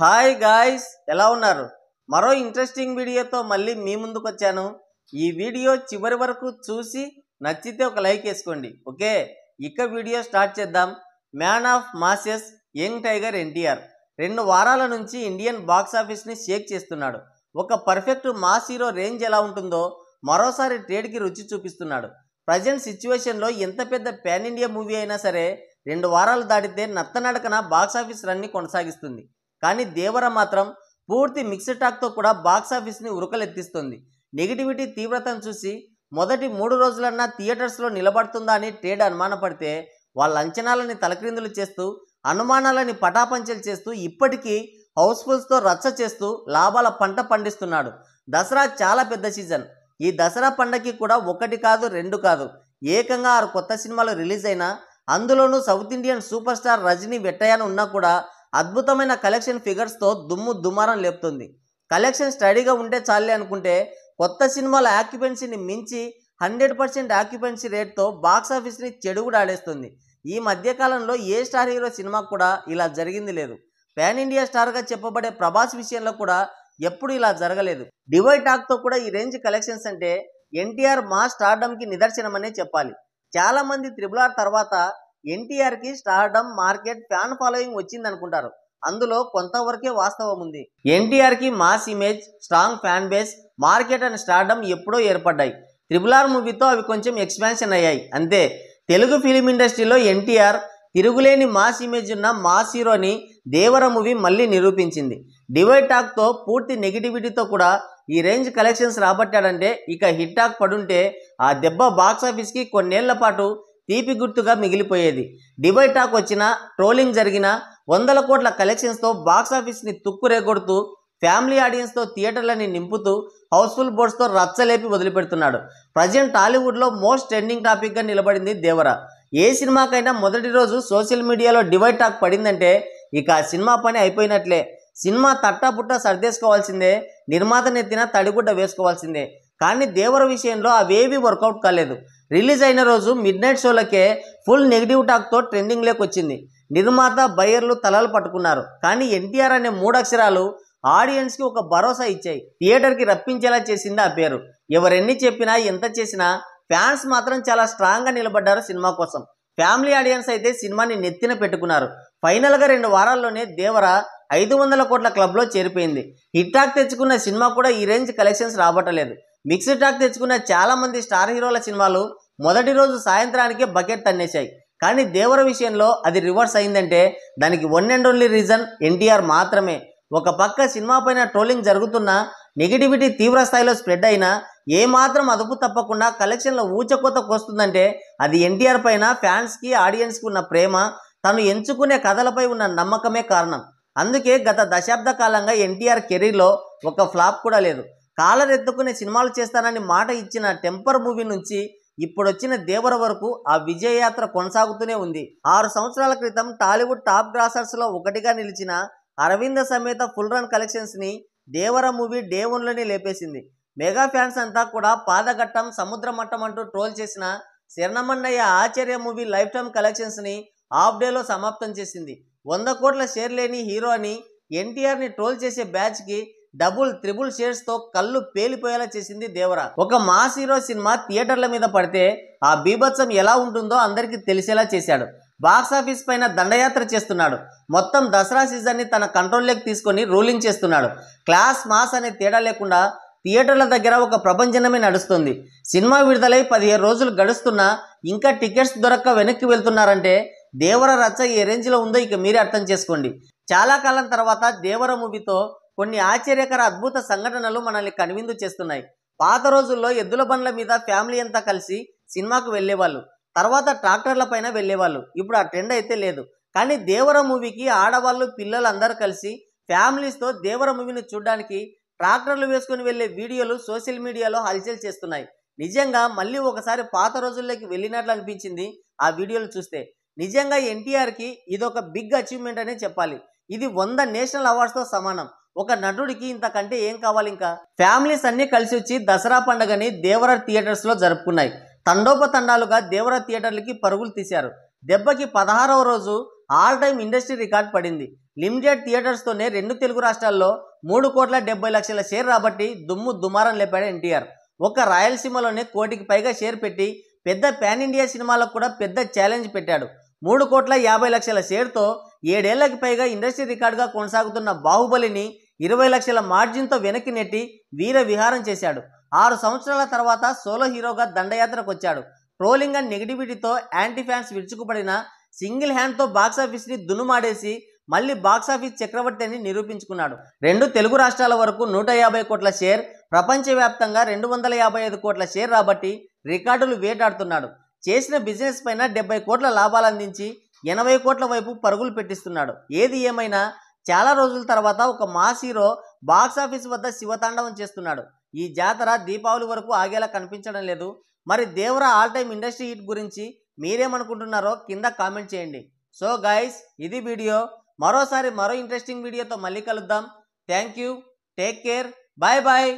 hi guys ఎలా ఉన్నారు మరో ఇంట్రెస్టింగ్ వీడియోతో మళ్ళీ మీ ముందుకు వచ్చాను ఈ వీడియో చివరి వరకు చూసి నచ్చితే ఒక లైక్ వేసుకోండి ఓకే ఇక వీడియో స్టార్ట్ చేద్దాం man of masses young tiger NTR రెండు వారాల నుంచి ఇండియన్ బాక్స్ ఆఫీస్ని షేక్ చేస్తున్నాడు ఒక పర్ఫెక్ట్ మాస్ హీరో రేంజ్ ఎలా ఉంటుందో మరోసారి ట్రేడ్కి రుచి చూపిస్తున్నాడు ప్రజెంట్ సిచ్యువేషన్లో ఎంత పెద్ద పాన్ ఇండియా మూవీ అయినా సరే రెండు వారాలు దాటితే నత్తనడకన బాక్సాఫీస్ రన్ని కొనసాగిస్తుంది కానీ దేవర మాత్రం పూర్తి మిక్స్డ్ టాక్తో కూడా బాక్సాఫీస్ని ఉరకలెత్తిస్తుంది నెగిటివిటీ తీవ్రతను చూసి మొదటి మూడు రోజులన్నా థియేటర్స్లో నిలబడుతుందా అని ట్రేడ్ అనుమానపడితే వాళ్ళ అంచనాలని తలక్రిందులు చేస్తూ అనుమానాలని పటాపంచలు చేస్తూ ఇప్పటికీ హౌస్ఫుల్స్తో రచ్చ చేస్తూ లాభాల పంట పండిస్తున్నాడు దసరా చాలా పెద్ద సీజన్ ఈ దసరా పండగకి కూడా ఒకటి కాదు రెండు కాదు ఏకంగా ఆరు కొత్త సినిమాలు రిలీజ్ అయినా అందులోనూ south Indian superstar Rajini వెట్టయ్యను ఉన్నా కూడా అద్భుతమైన కలెక్షన్ ఫిగర్స్తో దుమ్ము దుమారం లేపుతుంది కలెక్షన్ స్టడీగా ఉంటే చాలే అనుకుంటే కొత్త సినిమాల ఆక్యుపెన్సీని మించి హండ్రెడ్ పర్సెంట్ ఆక్యుపెన్సీ రేట్తో బాక్సాఫీస్ని చెడుగుడాడేస్తుంది ఈ మధ్యకాలంలో ఏ స్టార్ హీరో సినిమా కూడా ఇలా జరిగింది లేదు పాన్ ఇండియా స్టార్గా చెప్పబడే ప్రభాస్ విషయంలో కూడా ఎప్పుడు ఇలా జరగలేదు డివై టాక్తో కూడా ఈ రేంజ్ కలెక్షన్స్ అంటే ఎన్టీఆర్ మా స్టార్డమ్కి నిదర్శనమనే చెప్పాలి చాలామంది త్రిబుల్ తర్వాత ఎన్టీఆర్కి స్టార్డమ్ మార్కెట్ ఫ్యాన్ ఫాలోయింగ్ వచ్చింది అనుకుంటారు అందులో కొంతవరకే వాస్తవం ఉంది ఎన్టీఆర్కి mass image strong fan base market and stardom ఎప్పుడో ఏర్పడ్డాయి త్రిబుల్ ఆర్ మూవీతో అవి కొంచెం ఎక్స్పాన్షన్ అయ్యాయి అంతే తెలుగు ఫిలిం ఇండస్ట్రీలో ఎన్టీఆర్ తిరుగులేని మాస్ ఇమేజ్ ఉన్న మాస్ హీరోని దేవర మూవీ మళ్ళీ నిరూపించింది డివైడ్ టాక్తో పూర్తి నెగిటివిటీతో కూడా ఈ రేంజ్ కలెక్షన్స్ రాబట్టాడంటే ఇక హిట్ టాక్ పడుంటే ఆ దెబ్బ బాక్సాఫీస్కి కొన్నేళ్ల పాటు తీపి గుర్తుగా మిగిలిపోయేది డివై టాక్ వచ్చినా ట్రోలింగ్ జరిగినా వందల కోట్ల కలెక్షన్స్తో బాక్సాఫీస్ని తుక్కురేగొడుతూ ఫ్యామిలీ ఆడియన్స్తో థియేటర్లని నింపుతూ హౌస్ఫుల్ బోర్డ్స్తో రచ్చలేపి వదిలిపెడుతున్నాడు ప్రజెంట్ టాలీవుడ్లో మోస్ట్ ట్రెండింగ్ టాపిక్గా నిలబడింది దేవర ఏ సినిమాకైనా మొదటి రోజు సోషల్ మీడియాలో డివైడ్ టాక్ పడిందంటే ఇక ఆ సినిమా పని అయిపోయినట్లే సినిమా తట్టాపుట్టా సర్దేసుకోవాల్సిందే నిర్మాత నెత్తిన తడిగుడ్డ వేసుకోవాల్సిందే కానీ దేవర విషయంలో అవేవి వర్కౌట్ కాలేదు రిలీజ్ అయిన రోజు మిడ్ నైట్ షోలకే ఫుల్ నెగిటివ్ టాక్తో ట్రెండింగ్లోకి వచ్చింది నిర్మాత బయర్లు తలలు పట్టుకున్నారు కానీ ఎన్టీఆర్ అనే మూడక్షరాలు ఆడియన్స్కి ఒక భరోసా ఇచ్చాయి థియేటర్కి రప్పించేలా చేసింది ఆ పేరు ఎవరెన్ని చెప్పినా ఎంత చేసినా ఫ్యాన్స్ మాత్రం చాలా స్ట్రాంగ్గా నిలబడ్డారు సినిమా కోసం ఫ్యామిలీ ఆడియన్స్ అయితే సినిమాని నెత్తిన పెట్టుకున్నారు ఫైనల్గా రెండు వారాల్లోనే దేవర ఐదు వందల కోట్ల క్లబ్లో చేరిపోయింది హిట్టాక్ తెచ్చుకున్న సినిమా కూడా ఈ రేంజ్ కలెక్షన్స్ రాబట్టలేదు మిక్స్డ్ టాక్ తెచ్చుకున్న చాలామంది స్టార్ హీరోల సినిమాలు మొదటి రోజు సాయంత్రానికే బకెట్ తన్నేశాయి కానీ దేవర విషయంలో అది రివర్స్ అయిందంటే దానికి one and only reason NTR మాత్రమే ఒక పక్క సినిమా పైన ట్రోలింగ్ జరుగుతున్నా నెగిటివిటీ తీవ్ర స్థాయిలో స్ప్రెడ్ అయినా ఏమాత్రం అదుపు తప్పకుండా కలెక్షన్లో ఊచకోతకు వస్తుందంటే అది ఎన్టీఆర్ పైన ఫ్యాన్స్కి ఆడియన్స్కి ఉన్న ప్రేమ తను ఎంచుకునే కథలపై ఉన్న నమ్మకమే కారణం అందుకే గత దశాబ్ద కాలంగా ఎన్టీఆర్ కెరీర్లో ఒక ఫ్లాప్ కూడా లేదు కాలరెత్తుకునే సినిమాలు చేస్తానని మాట ఇచ్చిన టెంపర్ మూవీ నుంచి ఇప్పుడొచ్చిన దేవర వరకు ఆ విజయయాత్ర కొనసాగుతూనే ఉంది ఆరు సంవత్సరాల క్రితం టాలీవుడ్ టాప్ గ్రాసర్స్లో ఒకటిగా నిలిచిన అరవింద సమేత ఫుల్ రన్ కలెక్షన్స్ని దేవర మూవీ డే వన్లోనే లేపేసింది మెగా ఫ్యాన్స్ అంతా కూడా పాదఘట్టం సముద్ర మట్టం అంటూ ట్రోల్ చేసిన శరణమన్నయ్య ఆచార్య మూవీ లైఫ్ టైమ్ కలెక్షన్స్ని హాఫ్ డేలో సమాప్తం చేసింది వంద కోట్ల షేర్ లేని హీరో అని ఎన్టీఆర్ని ట్రోల్ చేసే బ్యాచ్కి డబుల్ త్రిబుల్ షేడ్స్ తో కళ్ళు పేలిపోయేలా చేసింది దేవరా ఒక మాస్ హీరో సినిమా థియేటర్ల మీద పడితే ఆ బీభత్సం ఎలా ఉంటుందో అందరికీ తెలిసేలా చేశాడు బాక్సాఫీస్ పైన దండయాత్ర చేస్తున్నాడు మొత్తం దసరా సీజన్ని తన కంట్రోల్లోకి తీసుకొని రూలింగ్ చేస్తున్నాడు క్లాస్ మాస్ అనే తేడా లేకుండా థియేటర్ల దగ్గర ఒక ప్రపంచనమే నడుస్తుంది సినిమా విడుదలై పదిహేను రోజులు గడుస్తున్నా ఇంకా టికెట్స్ దొరక్క వెనక్కి వెళ్తున్నారంటే దేవర రచ్చ ఏ రేంజ్లో ఉందో ఇక మీరే అర్థం చేసుకోండి చాలా కాలం తర్వాత దేవర మూవీతో కొన్ని ఆశ్చర్యకర అద్భుత సంఘటనలు మనల్ని కనువిందు చేస్తున్నాయి పాత రోజుల్లో ఎద్దుల బండ్ల మీద ఫ్యామిలీ అంతా కలిసి సినిమాకు వెళ్ళేవాళ్ళు తర్వాత ట్రాక్టర్ల పైన వెళ్ళేవాళ్ళు ఇప్పుడు ఆ ట్రెండ్ అయితే లేదు కానీ దేవర మూవీకి ఆడవాళ్ళు పిల్లలు అందరూ కలిసి ఫ్యామిలీస్తో దేవర మూవీని చూడడానికి ట్రాక్టర్లు వేసుకుని వెళ్ళే వీడియోలు సోషల్ మీడియాలో హల్చల్ చేస్తున్నాయి నిజంగా మళ్ళీ ఒకసారి పాత రోజుల్లోకి వెళ్ళినట్లు అనిపించింది ఆ వీడియోలు చూస్తే నిజంగా ఎన్టీఆర్కి ఇదొక బిగ్ అచీవ్మెంట్ అనే చెప్పాలి ఇది వంద నేషనల్ అవార్డ్స్తో సమానం ఒక నటుడికి ఇంతకంటే ఏం కావాలి ఇంకా ఫ్యామిలీస్ అన్నీ కలిసి వచ్చి దసరా పండుగని దేవర థియేటర్స్లో జరుపుకున్నాయి తండోపతండాలుగా దేవర థియేటర్లకి పరుగులు తీశారు దెబ్బకి పదహారవ రోజు ఆల్ టైమ్ ఇండస్ట్రీ రికార్డ్ పడింది లిమిటెడ్ థియేటర్స్తోనే రెండు తెలుగు రాష్ట్రాల్లో మూడు కోట్ల డెబ్బై లక్షల షేర్ రాబట్టి దుమ్ము దుమారం లేపాడు ఎన్టీఆర్ ఒక రాయలసీమలోనే కోటికి పైగా షేర్ పెట్టి పెద్ద పాన్ ఇండియా సినిమాలకు కూడా పెద్ద ఛాలెంజ్ పెట్టాడు మూడు కోట్ల యాభై లక్షల షేర్తో ఏడేళ్లకి పైగా ఇండస్ట్రీ రికార్డుగా కొనసాగుతున్న బాహుబలిని ఇరవై లక్షల మార్జిన్తో వెనక్కి నెట్టి వీర విహారం చేశాడు ఆరు సంవత్సరాల తర్వాత సోలో హీరోగా దండయాత్రకు వచ్చాడు ట్రోలింగ్ అండ్ నెగిటివిటీతో యాంటీ ఫ్యాన్స్ విరుచుకుపడిన సింగిల్ హ్యాండ్తో బాక్సాఫీస్ని దున్నుమాడేసి మళ్ళీ బాక్సాఫీస్ చక్రవర్తి అని నిరూపించుకున్నాడు రెండు తెలుగు రాష్ట్రాల వరకు నూట యాభై కోట్ల షేర్ ప్రపంచవ్యాప్తంగా రెండు వందల యాభై ఐదు కోట్ల షేర్ రాబట్టి రికార్డులు వేటాడుతున్నాడు చేసిన బిజినెస్ పైన డెబ్బై కోట్ల లాభాలు అందించి ఎనభై కోట్ల వైపు పరుగులు పెట్టిస్తున్నాడు ఏది ఏమైనా చాలా రోజుల తర్వాత ఒక మాస్ హీరో బాక్సాఫీస్ వద్ద శివతాండవం చేస్తున్నాడు ఈ జాతర దీపావళి వరకు ఆగేలా కనిపించడం లేదు మరి Devara all time industry hit గురించి మీరేమనుకుంటున్నారో కింద కామెంట్ చేయండి సో గైస్ ఇది వీడియో మరోసారి మరో ఇంట్రెస్టింగ్ వీడియోతో మళ్ళీ కలుద్దాం thank you take care bye bye